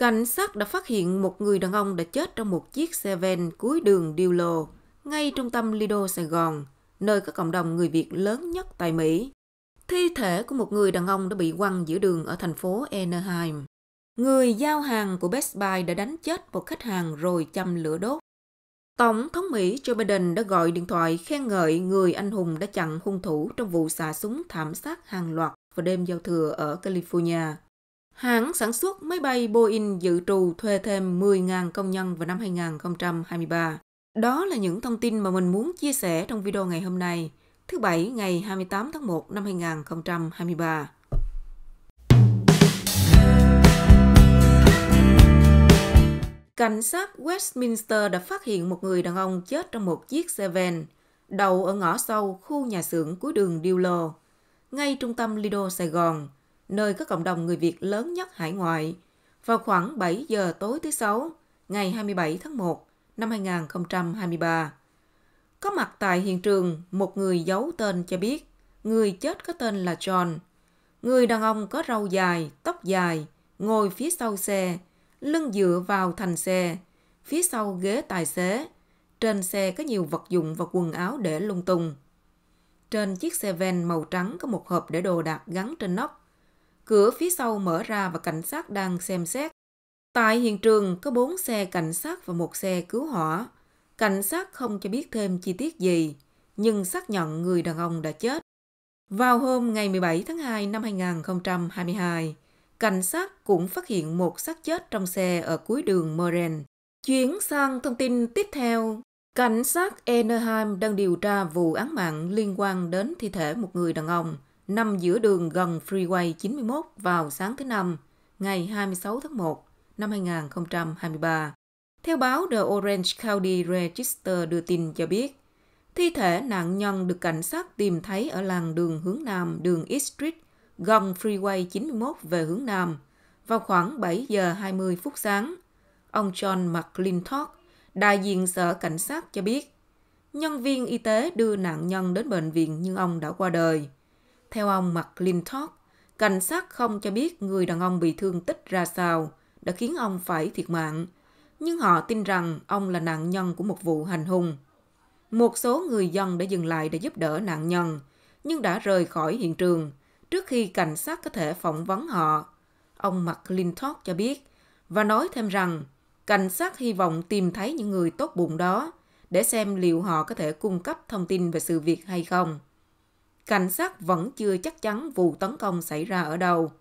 Cảnh sát đã phát hiện một người đàn ông đã chết trong một chiếc xe ven cuối đường Điêu Lô, ngay trung tâm Lido Sài Gòn, nơi có cộng đồng người Việt lớn nhất tại Mỹ. Thi thể của một người đàn ông đã bị quăng giữa đường ở thành phố Anaheim. Người giao hàng của Best Buy đã đánh chết một khách hàng rồi châm lửa đốt. Tổng thống Mỹ Joe Biden đã gọi điện thoại khen ngợi người anh hùng đã chặn hung thủ trong vụ xả súng thảm sát hàng loạt vào đêm giao thừa ở California. Hãng sản xuất máy bay Boeing dự trù thuê thêm 10.000 công nhân vào năm 2023. Đó là những thông tin mà mình muốn chia sẻ trong video ngày hôm nay, thứ Bảy ngày 28 tháng 1 năm 2023. Cảnh sát Westminster đã phát hiện một người đàn ông chết trong một chiếc xe van, đầu ở ngõ sâu khu nhà xưởng cuối đường Điêu Lô, ngay trung tâm Lido Sài Gòn – nơi có cộng đồng người Việt lớn nhất hải ngoại, vào khoảng 7 giờ tối thứ Sáu, ngày 27 tháng 1 năm 2023. Có mặt tại hiện trường, một người giấu tên cho biết, người chết có tên là John. Người đàn ông có râu dài, tóc dài, ngồi phía sau xe, lưng dựa vào thành xe, phía sau ghế tài xế. Trên xe có nhiều vật dụng và quần áo để lung tung. Trên chiếc xe van màu trắng có một hộp để đồ đạc gắn trên nóc Cửa phía sau mở ra và cảnh sát đang xem xét. Tại hiện trường có bốn xe cảnh sát và một xe cứu hỏa. Cảnh sát không cho biết thêm chi tiết gì, nhưng xác nhận người đàn ông đã chết. Vào hôm ngày 17 tháng 2 năm 2022, cảnh sát cũng phát hiện một xác chết trong xe ở cuối đường Moren. Chuyển sang thông tin tiếp theo, cảnh sát Anaheim đang điều tra vụ án mạng liên quan đến thi thể một người đàn ông – nằm giữa đường gần Freeway 91 vào sáng thứ Năm, ngày 26 tháng 1 năm 2023. Theo báo The Orange County Register đưa tin cho biết, thi thể nạn nhân được cảnh sát tìm thấy ở làng đường hướng Nam, đường East Street, gần Freeway 91 về hướng Nam, vào khoảng 7 giờ 20 phút sáng. Ông John McClintock, đại diện sở cảnh sát cho biết, nhân viên y tế đưa nạn nhân đến bệnh viện nhưng ông đã qua đời. Theo ông McClintock, cảnh sát không cho biết người đàn ông bị thương tích ra sao đã khiến ông phải thiệt mạng, nhưng họ tin rằng ông là nạn nhân của một vụ hành hung. Một số người dân đã dừng lại để giúp đỡ nạn nhân, nhưng đã rời khỏi hiện trường trước khi cảnh sát có thể phỏng vấn họ. Ông McClintock cho biết và nói thêm rằng cảnh sát hy vọng tìm thấy những người tốt bụng đó để xem liệu họ có thể cung cấp thông tin về sự việc hay không cảnh sát vẫn chưa chắc chắn vụ tấn công xảy ra ở đâu.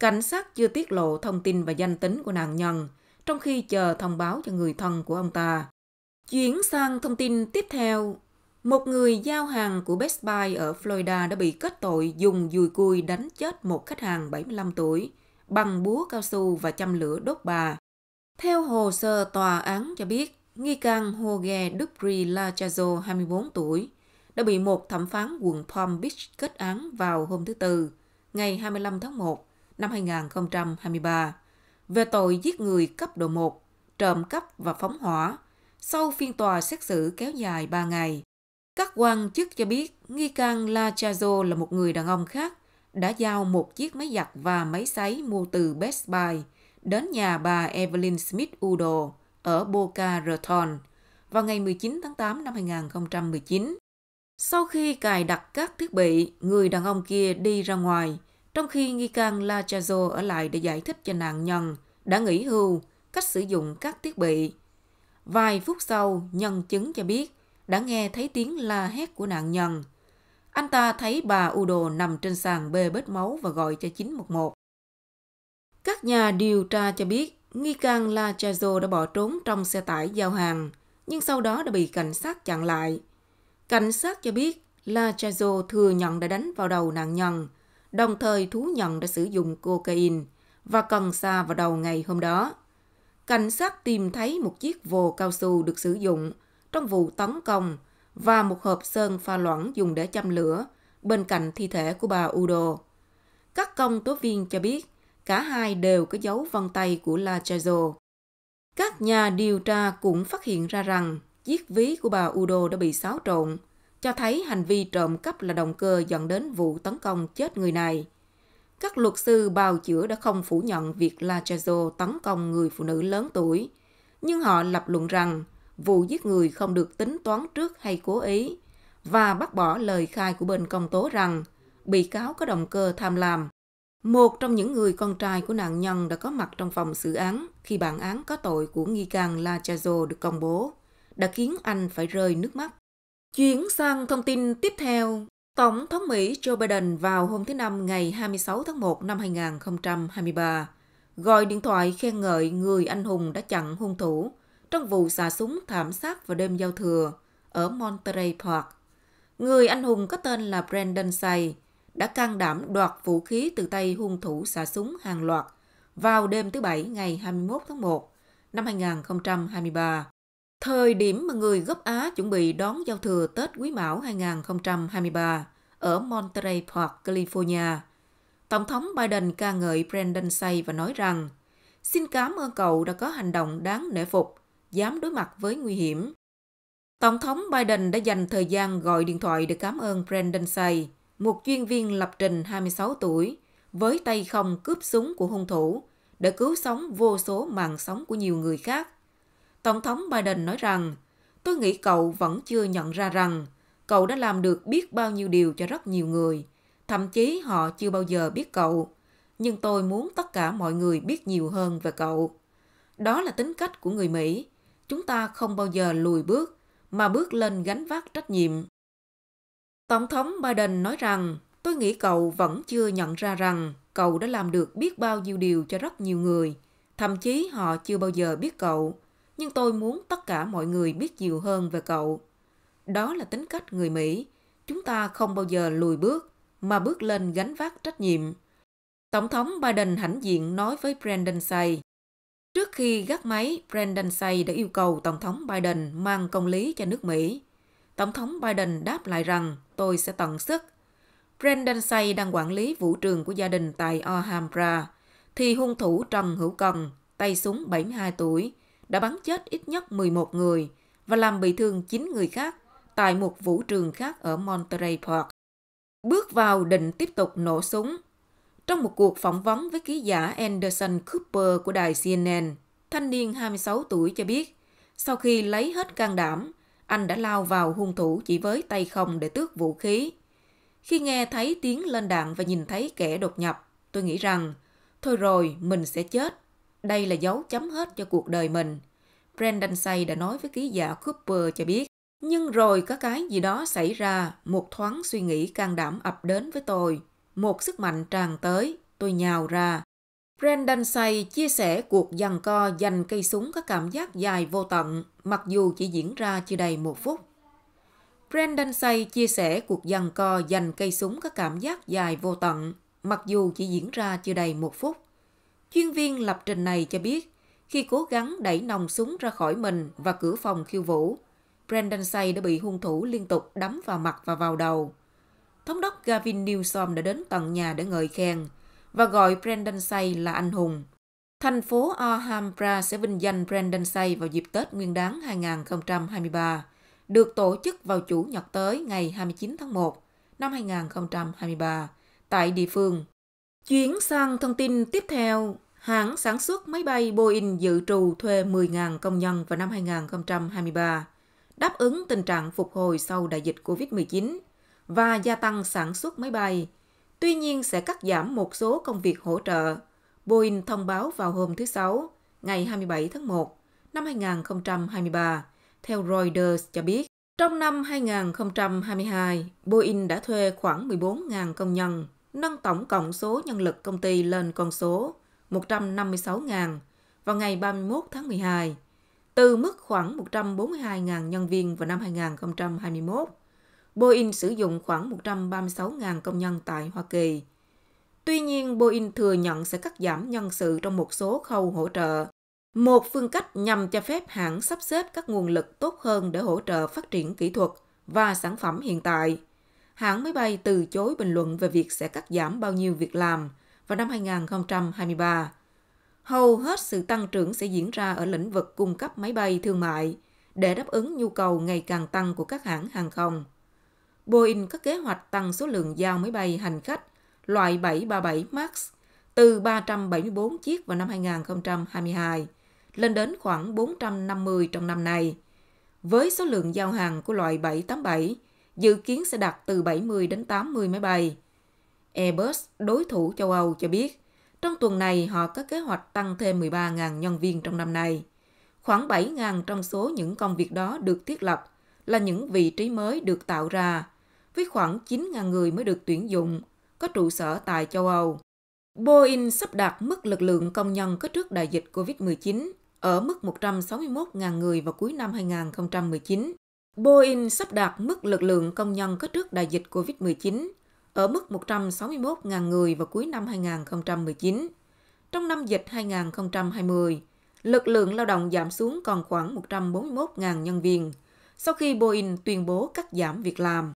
Cảnh sát chưa tiết lộ thông tin và danh tính của nạn nhân, trong khi chờ thông báo cho người thân của ông ta. Chuyển sang thông tin tiếp theo, một người giao hàng của Best Buy ở Florida đã bị kết tội dùng dùi cui đánh chết một khách hàng 75 tuổi bằng búa cao su và châm lửa đốt bà. Theo hồ sơ tòa án cho biết, nghi can Jorge Dupri Lachazo, 24 tuổi, đã bị một thẩm phán quận Palm Beach kết án vào hôm thứ Tư, ngày 25 tháng 1 năm 2023, về tội giết người cấp độ 1, trộm cắp và phóng hỏa. Sau phiên tòa xét xử kéo dài 3 ngày, các quan chức cho biết nghi can La Chazo là một người đàn ông khác đã giao một chiếc máy giặt và máy sấy mua từ Best Buy đến nhà bà Evelyn Smith Udo ở Boca Raton vào ngày 19 tháng 8 năm 2019 sau khi cài đặt các thiết bị, người đàn ông kia đi ra ngoài, trong khi nghi can La Chazo ở lại để giải thích cho nạn nhân đã nghỉ hưu cách sử dụng các thiết bị. Vài phút sau, nhân chứng cho biết đã nghe thấy tiếng la hét của nạn nhân. Anh ta thấy bà Udo nằm trên sàn bê bết máu và gọi cho 911. Các nhà điều tra cho biết nghi can La Chazo đã bỏ trốn trong xe tải giao hàng, nhưng sau đó đã bị cảnh sát chặn lại – Cảnh sát cho biết La Chazo thừa nhận đã đánh vào đầu nạn nhân, đồng thời thú nhận đã sử dụng cocaine và cần sa vào đầu ngày hôm đó. Cảnh sát tìm thấy một chiếc vồ cao su được sử dụng trong vụ tấn công và một hộp sơn pha loãng dùng để châm lửa bên cạnh thi thể của bà Udo. Các công tố viên cho biết cả hai đều có dấu vân tay của La Chazo. Các nhà điều tra cũng phát hiện ra rằng chiếc ví của bà Udo đã bị xáo trộn, cho thấy hành vi trộm cắp là động cơ dẫn đến vụ tấn công chết người này. Các luật sư bào chữa đã không phủ nhận việc Lachazo tấn công người phụ nữ lớn tuổi, nhưng họ lập luận rằng vụ giết người không được tính toán trước hay cố ý và bác bỏ lời khai của bên công tố rằng bị cáo có động cơ tham lam. Một trong những người con trai của nạn nhân đã có mặt trong phòng xử án khi bản án có tội của nghi can Lachazo được công bố đã khiến anh phải rơi nước mắt. Chuyển sang thông tin tiếp theo, Tổng thống Mỹ Joe Biden vào hôm thứ Năm ngày 26 tháng 1 năm 2023 gọi điện thoại khen ngợi người anh hùng đã chặn hung thủ trong vụ xả súng thảm sát vào đêm giao thừa ở Monterey Park. Người anh hùng có tên là Brandon Say đã can đảm đoạt vũ khí từ tay hung thủ xả súng hàng loạt vào đêm thứ Bảy ngày 21 tháng 1 năm 2023. Thời điểm mà người gốc Á chuẩn bị đón giao thừa Tết Quý Mão 2023 ở Monterey Park, California, Tổng thống Biden ca ngợi Brandon Say và nói rằng Xin cảm ơn cậu đã có hành động đáng nể phục, dám đối mặt với nguy hiểm. Tổng thống Biden đã dành thời gian gọi điện thoại để cảm ơn Brandon Say, một chuyên viên lập trình 26 tuổi, với tay không cướp súng của hung thủ, để cứu sống vô số mạng sống của nhiều người khác Tổng thống Biden nói rằng, tôi nghĩ cậu vẫn chưa nhận ra rằng cậu đã làm được biết bao nhiêu điều cho rất nhiều người. Thậm chí họ chưa bao giờ biết cậu. Nhưng tôi muốn tất cả mọi người biết nhiều hơn về cậu. Đó là tính cách của người Mỹ. Chúng ta không bao giờ lùi bước, mà bước lên gánh vác trách nhiệm. Tổng thống Biden nói rằng, tôi nghĩ cậu vẫn chưa nhận ra rằng cậu đã làm được biết bao nhiêu điều cho rất nhiều người. Thậm chí họ chưa bao giờ biết cậu nhưng tôi muốn tất cả mọi người biết nhiều hơn về cậu. Đó là tính cách người Mỹ. Chúng ta không bao giờ lùi bước, mà bước lên gánh vác trách nhiệm. Tổng thống Biden hãnh diện nói với Brandon Say. Trước khi gắt máy, Brandon Say đã yêu cầu Tổng thống Biden mang công lý cho nước Mỹ. Tổng thống Biden đáp lại rằng tôi sẽ tận sức. Brandon Say đang quản lý vũ trường của gia đình tại Alhambra, thì hung thủ Trần Hữu Cần, tay súng 72 tuổi, đã bắn chết ít nhất 11 người và làm bị thương 9 người khác tại một vũ trường khác ở Monterey Park. Bước vào định tiếp tục nổ súng. Trong một cuộc phỏng vấn với ký giả Anderson Cooper của đài CNN, thanh niên 26 tuổi cho biết, sau khi lấy hết can đảm, anh đã lao vào hung thủ chỉ với tay không để tước vũ khí. Khi nghe thấy tiếng lên đạn và nhìn thấy kẻ đột nhập, tôi nghĩ rằng, thôi rồi, mình sẽ chết đây là dấu chấm hết cho cuộc đời mình. Brendan Say đã nói với ký giả Cooper cho biết. Nhưng rồi có cái gì đó xảy ra, một thoáng suy nghĩ can đảm ập đến với tôi. Một sức mạnh tràn tới, tôi nhào ra. Brendan Say chia sẻ cuộc giằng co giành cây súng có cảm giác dài vô tận, mặc dù chỉ diễn ra chưa đầy một phút. Brendan Say chia sẻ cuộc giằng co giành cây súng có cảm giác dài vô tận, mặc dù chỉ diễn ra chưa đầy một phút. Chuyên viên lập trình này cho biết, khi cố gắng đẩy nòng súng ra khỏi mình và cửa phòng khiêu vũ, Brandon Say đã bị hung thủ liên tục đấm vào mặt và vào đầu. Thống đốc Gavin Newsom đã đến tận nhà để ngợi khen và gọi Brandon Say là anh hùng. Thành phố Alhambra sẽ vinh danh Brandon Say vào dịp Tết Nguyên đán 2023, được tổ chức vào Chủ nhật tới ngày 29 tháng 1 năm 2023 tại địa phương. Chuyển sang thông tin tiếp theo, hãng sản xuất máy bay Boeing dự trù thuê 10.000 công nhân vào năm 2023, đáp ứng tình trạng phục hồi sau đại dịch COVID-19 và gia tăng sản xuất máy bay. Tuy nhiên sẽ cắt giảm một số công việc hỗ trợ. Boeing thông báo vào hôm thứ Sáu, ngày 27 tháng 1 năm 2023, theo Reuters cho biết. Trong năm 2022, Boeing đã thuê khoảng 14.000 công nhân nâng tổng cộng số nhân lực công ty lên con số 156.000 vào ngày 31 tháng 12, từ mức khoảng 142.000 nhân viên vào năm 2021. Boeing sử dụng khoảng 136.000 công nhân tại Hoa Kỳ. Tuy nhiên, Boeing thừa nhận sẽ cắt giảm nhân sự trong một số khâu hỗ trợ, một phương cách nhằm cho phép hãng sắp xếp các nguồn lực tốt hơn để hỗ trợ phát triển kỹ thuật và sản phẩm hiện tại – hãng máy bay từ chối bình luận về việc sẽ cắt giảm bao nhiêu việc làm vào năm 2023. Hầu hết sự tăng trưởng sẽ diễn ra ở lĩnh vực cung cấp máy bay thương mại để đáp ứng nhu cầu ngày càng tăng của các hãng hàng không. Boeing có kế hoạch tăng số lượng giao máy bay hành khách loại 737 MAX từ 374 chiếc vào năm 2022 lên đến khoảng 450 trong năm nay. Với số lượng giao hàng của loại 787 dự kiến sẽ đặt từ 70 đến 80 máy bay. Airbus, đối thủ châu Âu cho biết, trong tuần này họ có kế hoạch tăng thêm 13.000 nhân viên trong năm nay. Khoảng 7.000 trong số những công việc đó được thiết lập là những vị trí mới được tạo ra, với khoảng 9.000 người mới được tuyển dụng, có trụ sở tại châu Âu. Boeing sắp đạt mức lực lượng công nhân có trước đại dịch COVID-19 ở mức 161.000 người vào cuối năm 2019. Boeing sắp đạt mức lực lượng công nhân có trước đại dịch COVID-19 ở mức 161.000 người vào cuối năm 2019. Trong năm dịch 2020, lực lượng lao động giảm xuống còn khoảng 141.000 nhân viên sau khi Boeing tuyên bố cắt giảm việc làm.